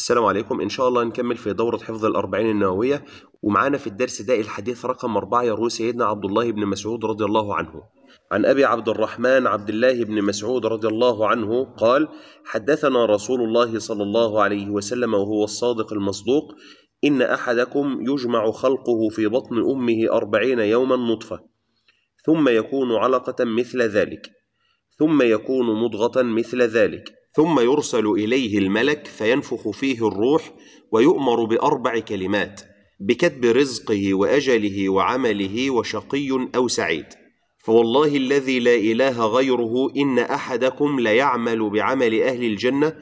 السلام عليكم إن شاء الله نكمل في دورة حفظ الأربعين النووية ومعانا في الدرس ده الحديث رقم أربعة يروي سيدنا عبد الله بن مسعود رضي الله عنه عن أبي عبد الرحمن عبد الله بن مسعود رضي الله عنه قال حدثنا رسول الله صلى الله عليه وسلم وهو الصادق المصدوق إن أحدكم يجمع خلقه في بطن أمه أربعين يوما نطفة ثم يكون علقة مثل ذلك ثم يكون مضغة مثل ذلك ثم يرسل اليه الملك فينفخ فيه الروح ويؤمر باربع كلمات بكتب رزقه واجله وعمله وشقي او سعيد فوالله الذي لا اله غيره ان احدكم ليعمل بعمل اهل الجنه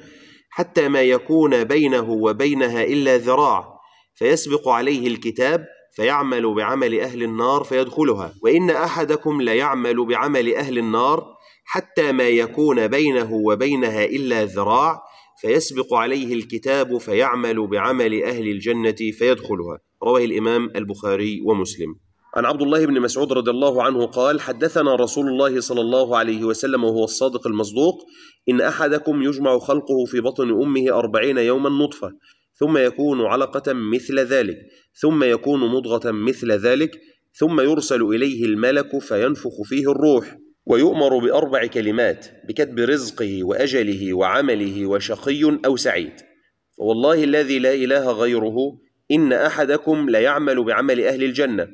حتى ما يكون بينه وبينها الا ذراع فيسبق عليه الكتاب فيعمل بعمل اهل النار فيدخلها وان احدكم ليعمل بعمل اهل النار حتى ما يكون بينه وبينها الا ذراع فيسبق عليه الكتاب فيعمل بعمل اهل الجنه فيدخلها رواه الامام البخاري ومسلم عن عبد الله بن مسعود رضي الله عنه قال حدثنا رسول الله صلى الله عليه وسلم وهو الصادق المصدوق ان احدكم يجمع خلقه في بطن امه اربعين يوما نطفه ثم يكون علقه مثل ذلك ثم يكون مضغه مثل ذلك ثم يرسل اليه الملك فينفخ فيه الروح ويؤمر بأربع كلمات بكتب رزقه وأجله وعمله وشقي أو سعيد فوالله الذي لا إله غيره إن أحدكم ليعمل بعمل أهل الجنة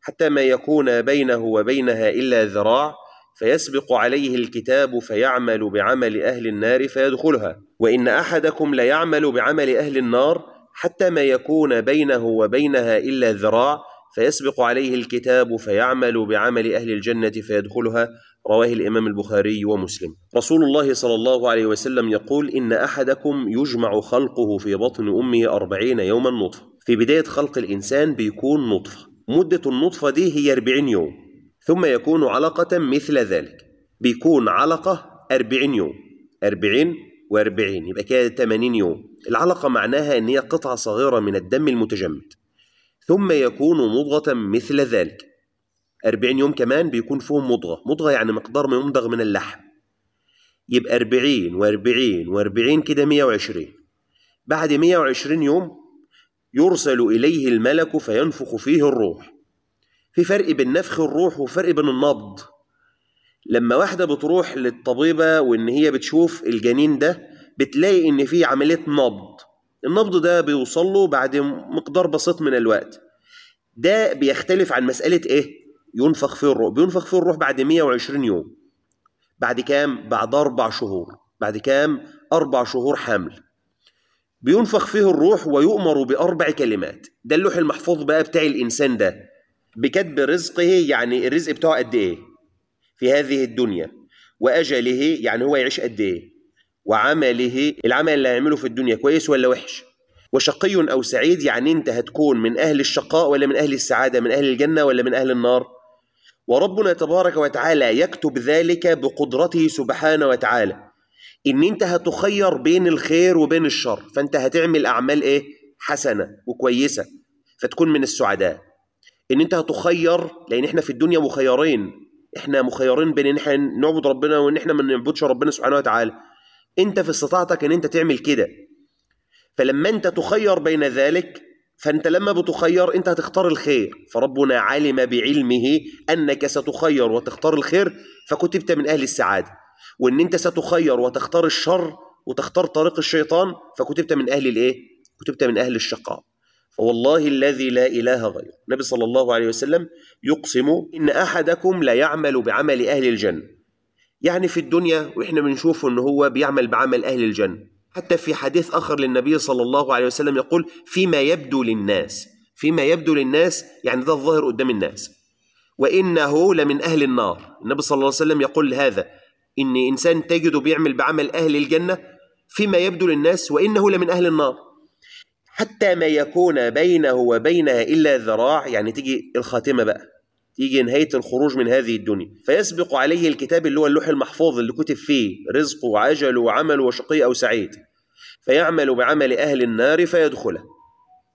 حتى ما يكون بينه وبينها إلا ذراع فيسبق عليه الكتاب فيعمل بعمل أهل النار فيدخلها وإن أحدكم ليعمل بعمل أهل النار حتى ما يكون بينه وبينها إلا ذراع فيسبق عليه الكتاب فيعمل بعمل أهل الجنة فيدخلها رواه الإمام البخاري ومسلم رسول الله صلى الله عليه وسلم يقول إن أحدكم يجمع خلقه في بطن أمه أربعين يوما نطفة في بداية خلق الإنسان بيكون نطفة مدة النطفة دي هي 40 يوم ثم يكون علقة مثل ذلك بيكون علقة 40 يوم 40 و40 يبقى كده 80 يوم العلقة معناها إن هي قطعة صغيرة من الدم المتجمد ثم يكون مضغة مثل ذلك 40 يوم كمان بيكون فيهم مضغه مضغه يعني مقدار ما يمضغ من اللحم يبقى 40 و40 و40 كده 120 بعد 120 يوم يرسل إليه الملك فينفخ فيه الروح في فرق بين نفخ الروح وفرق بين النبض لما واحدة بتروح للطبيبة وإن هي بتشوف الجنين ده بتلاقي إن في عملية نبض النبض ده بيوصل له بعد مقدار بسيط من الوقت ده بيختلف عن مسألة إيه؟ ينفخ فيه الروح بينفخ فيه الروح بعد 120 يوم بعد كام بعد أربع شهور بعد كام أربع شهور حمل بينفخ فيه الروح ويؤمر بأربع كلمات ده اللوح المحفوظ بقى بتاع الإنسان ده بكتب رزقه يعني الرزق بتاعه قد إيه في هذه الدنيا وأجله يعني هو يعيش قد إيه وعمله العمل اللي هيعمله في الدنيا كويس ولا وحش وشقي أو سعيد يعني أنت هتكون من أهل الشقاء ولا من أهل السعادة من أهل الجنة ولا من أهل النار وربنا تبارك وتعالى يكتب ذلك بقدرته سبحانه وتعالى ان انت هتخير بين الخير وبين الشر فانت هتعمل اعمال ايه حسنه وكويسه فتكون من السعداء ان انت هتخير لان احنا في الدنيا مخيرين احنا مخيرين بين ان احنا نعبد ربنا وان احنا ما نعبدش ربنا سبحانه وتعالى انت في استطاعتك ان انت تعمل كده فلما انت تخير بين ذلك فأنت لما بتخير أنت هتختار الخير فربنا علم بعلمه أنك ستخير وتختار الخير فكتبت من أهل السعادة وأن أنت ستخير وتختار الشر وتختار طريق الشيطان فكتبت من أهل الإيه؟ كتبت من أهل الشقاء فوالله الذي لا إله غيره النبي صلى الله عليه وسلم يقسم إن أحدكم لا يعمل بعمل أهل الجنة يعني في الدنيا وإحنا بنشوف إن هو بيعمل بعمل أهل الجنة حتى في حديث آخر للنبي صلى الله عليه وسلم يقول فيما يبدو للناس فيما يبدو للناس يعني ده الظاهر قدام الناس وإنه لمن أهل النار النبي صلى الله عليه وسلم يقول هذا إن إنسان تجده بيعمل بعمل أهل الجنة فيما يبدو للناس وإنه لمن أهل النار حتى ما يكون بينه وبينها إلا ذراع يعني تيجي الخاتمة بقى تيجي نهاية الخروج من هذه الدنيا فيسبق عليه الكتاب اللي هو اللوح المحفوظ اللي كتب فيه رزقه وعجله وعمله وشقي أو سعيد فيعمل بعمل أهل النار فيدخله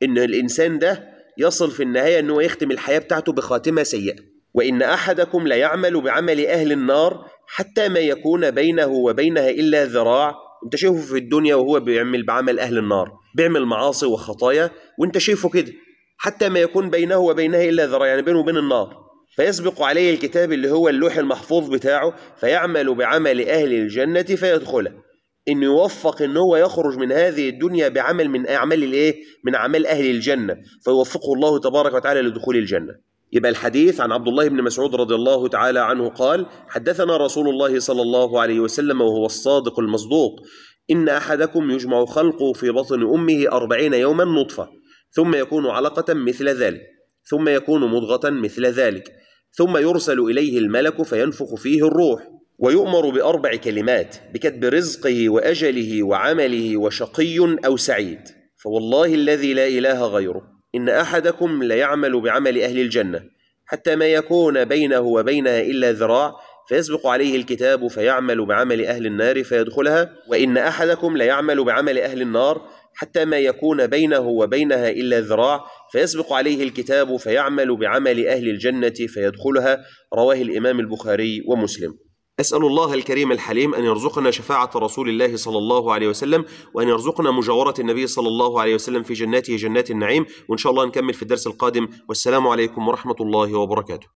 إن الإنسان ده يصل في النهاية أنه يختم الحياة بتاعته بخاتمة سيئة وإن أحدكم ليعمل بعمل أهل النار حتى ما يكون بينه وبينها إلا ذراع انت شايفه في الدنيا وهو بيعمل بعمل أهل النار بيعمل معاصي وخطايا وانت شايفه كده حتى ما يكون بينه وبينها إلا ذراع يعني بينه وبين النار فيسبق عليه الكتاب اللي هو اللوح المحفوظ بتاعه فيعمل بعمل أهل الجنة فيدخله إنه يوفق إن هو يخرج من هذه الدنيا بعمل من أعمال الإيه؟ من أعمال أهل الجنة فيوفقه الله تبارك وتعالى لدخول الجنة يبقى الحديث عن عبد الله بن مسعود رضي الله تعالى عنه قال حدثنا رسول الله صلى الله عليه وسلم وهو الصادق المصدوق إن أحدكم يجمع خلقه في بطن أمه أربعين يوما نطفة ثم يكون علقة مثل ذلك ثم يكون مضغة مثل ذلك ثم يرسل إليه الملك فينفخ فيه الروح ويؤمر بأربع كلمات بكتب رزقه وأجله وعمله وشقي أو سعيد فوالله الذي لا إله غيره إن أحدكم ليعمل بعمل أهل الجنة حتى ما يكون بينه وبينها إلا ذراع فيسبق عليه الكتاب فيعمل بعمل أهل النار فيدخلها وإن أحدكم ليعمل بعمل أهل النار حتى ما يكون بينه وبينها إلا ذراع فيسبق عليه الكتاب فيعمل بعمل أهل الجنة فيدخلها رواه الإمام البخاري ومسلم أسأل الله الكريم الحليم أن يرزقنا شفاعة رسول الله صلى الله عليه وسلم وأن يرزقنا مجاورة النبي صلى الله عليه وسلم في جناته جنات النعيم وإن شاء الله نكمل في الدرس القادم والسلام عليكم ورحمة الله وبركاته